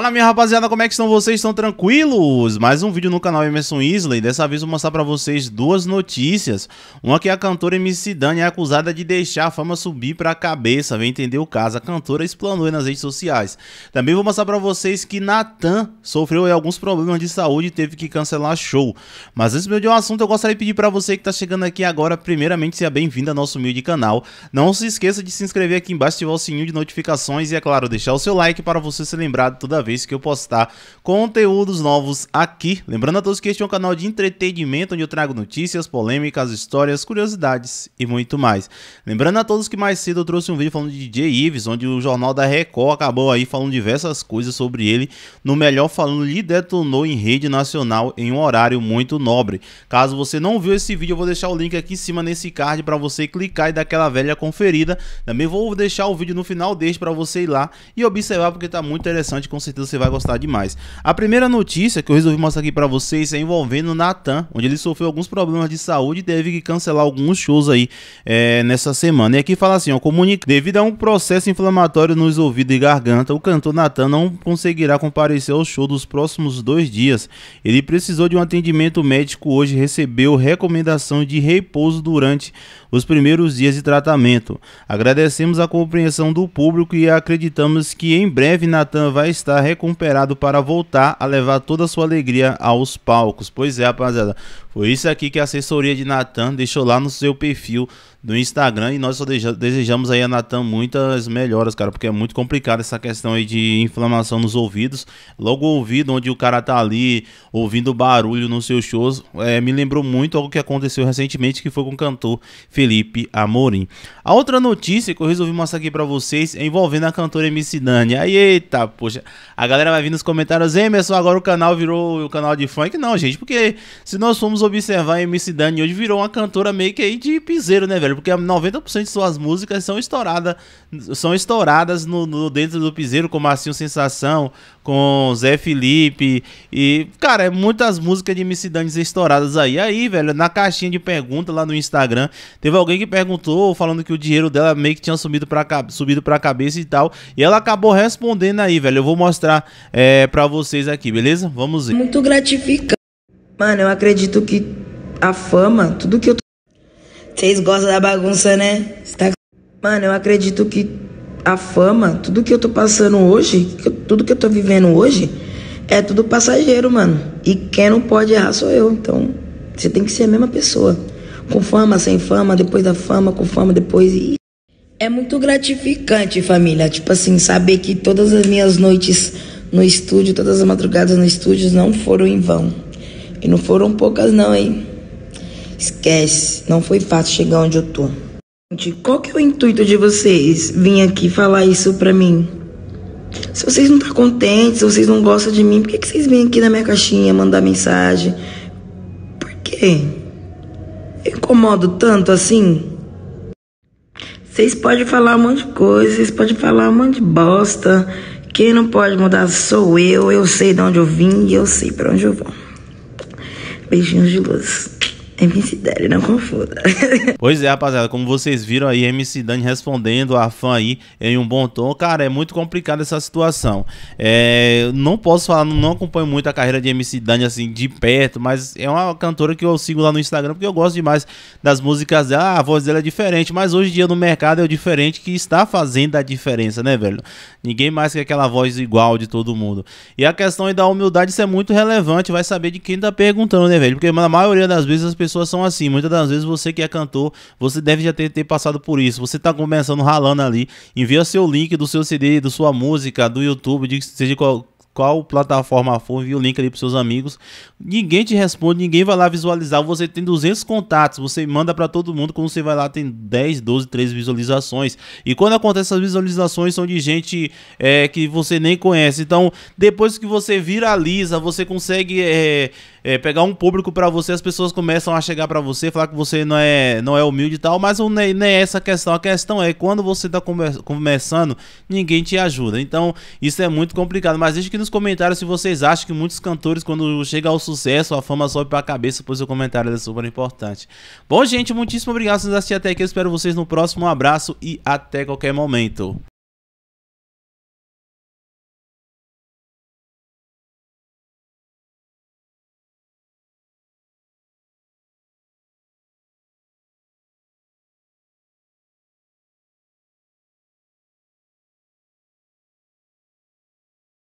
Fala minha rapaziada, como é que estão vocês? Estão tranquilos? Mais um vídeo no canal Emerson Isley. dessa vez vou mostrar pra vocês duas notícias. Uma que a cantora MC Dani é acusada de deixar a fama subir pra cabeça, vem entender o caso. A cantora explanou nas redes sociais. Também vou mostrar pra vocês que Natan sofreu alguns problemas de saúde e teve que cancelar show. Mas antes de um assunto, eu gostaria de pedir pra você que tá chegando aqui agora, primeiramente seja bem-vindo ao nosso humilde canal. Não se esqueça de se inscrever aqui embaixo, ativar o sininho de notificações e, é claro, deixar o seu like para você ser lembrado toda vez vez que eu postar conteúdos novos aqui. Lembrando a todos que este é um canal de entretenimento onde eu trago notícias, polêmicas, histórias, curiosidades e muito mais. Lembrando a todos que mais cedo eu trouxe um vídeo falando de DJ Ives, onde o jornal da Record acabou aí falando diversas coisas sobre ele. No melhor falando, lhe detonou em rede nacional em um horário muito nobre. Caso você não viu esse vídeo, eu vou deixar o link aqui em cima nesse card para você clicar e dar aquela velha conferida. Também vou deixar o vídeo no final deste para você ir lá e observar porque tá muito interessante, com certeza certeza você vai gostar demais. A primeira notícia que eu resolvi mostrar aqui para vocês é envolvendo o Natan, onde ele sofreu alguns problemas de saúde e teve que cancelar alguns shows aí é, nessa semana. E aqui fala assim, ó, comunica, devido a um processo inflamatório nos ouvidos e garganta, o cantor Natan não conseguirá comparecer ao show dos próximos dois dias. Ele precisou de um atendimento médico hoje, recebeu recomendação de repouso durante os primeiros dias de tratamento. Agradecemos a compreensão do público e acreditamos que em breve Natan vai estar recuperado para voltar a levar toda a sua alegria aos palcos. Pois é, rapaziada. Foi isso aqui que a assessoria de Natan deixou lá no seu perfil do Instagram. E nós só desejamos aí a Natan muitas melhoras, cara, porque é muito complicado essa questão aí de inflamação nos ouvidos. Logo o ouvido, onde o cara tá ali ouvindo barulho nos seus shows, é, me lembrou muito algo que aconteceu recentemente, que foi com o cantor Felipe Amorim. A outra notícia que eu resolvi mostrar aqui pra vocês é envolvendo a cantora MC Dani. Aí, eita, poxa, a galera vai vir nos comentários, Emerson, agora o canal virou o canal de funk. Não, gente, porque se nós formos observar, a MC Dani hoje virou uma cantora meio que aí de piseiro, né, velho? velho, porque 90% de suas músicas são estouradas, são estouradas no, no dentro do piseiro, com Marcinho Sensação, com Zé Felipe e, cara, é muitas músicas de MC Danes estouradas aí. Aí, velho, na caixinha de pergunta lá no Instagram, teve alguém que perguntou falando que o dinheiro dela meio que tinha subido pra, subido pra cabeça e tal, e ela acabou respondendo aí, velho. Eu vou mostrar é, pra vocês aqui, beleza? Vamos ver. Muito gratificante. Mano, eu acredito que a fama, tudo que eu tô vocês gostam da bagunça, né? Tá... Mano, eu acredito que a fama, tudo que eu tô passando hoje, tudo que eu tô vivendo hoje, é tudo passageiro, mano. E quem não pode errar sou eu. Então, você tem que ser a mesma pessoa. Com fama, sem fama, depois da fama, com fama, depois. E... É muito gratificante, família. Tipo assim, saber que todas as minhas noites no estúdio, todas as madrugadas no estúdio não foram em vão. E não foram poucas, não, hein? Esquece, não foi fácil chegar onde eu tô. Gente, qual que é o intuito de vocês vir aqui falar isso pra mim? Se vocês não estão tá contentes, se vocês não gostam de mim, por que, que vocês vêm aqui na minha caixinha mandar mensagem? Por quê? Eu incomodo tanto assim? Vocês podem falar um monte de coisa, vocês podem falar um monte de bosta. Quem não pode mudar sou eu, eu sei de onde eu vim e eu sei para onde eu vou. Beijinhos de luz. MC Dani, não confunda. pois é, rapaziada, como vocês viram aí, MC Dani respondendo a fã aí em um bom tom. Cara, é muito complicada essa situação. É, não posso falar, não acompanho muito a carreira de MC Dani assim de perto, mas é uma cantora que eu sigo lá no Instagram porque eu gosto demais das músicas dela. Ah, a voz dela é diferente, mas hoje em dia no mercado é o diferente que está fazendo a diferença, né, velho? Ninguém mais quer aquela voz igual de todo mundo. E a questão da humildade, isso é muito relevante, vai saber de quem tá perguntando, né, velho? Porque na maioria das vezes as pessoas pessoas são assim. Muitas das vezes você que é cantor, você deve já ter, ter passado por isso. Você está começando ralando ali. Envia seu link do seu CD, da sua música, do YouTube, de, seja qual, qual plataforma for, envia o link ali para seus amigos. Ninguém te responde, ninguém vai lá visualizar. Você tem 200 contatos, você manda para todo mundo. Quando você vai lá, tem 10, 12, 13 visualizações. E quando acontece essas visualizações, são de gente é, que você nem conhece. Então, depois que você viraliza, você consegue. É, é, pegar um público para você, as pessoas começam a chegar para você, falar que você não é, não é humilde e tal, mas não é, não é essa a questão. A questão é quando você tá começando, ninguém te ajuda. Então, isso é muito complicado. Mas deixa aqui nos comentários se vocês acham que muitos cantores, quando chega ao sucesso, a fama sobe pra cabeça, pois o comentário é super importante. Bom, gente, muitíssimo obrigado por assistir até aqui. Eu espero vocês no próximo. Um abraço e até qualquer momento.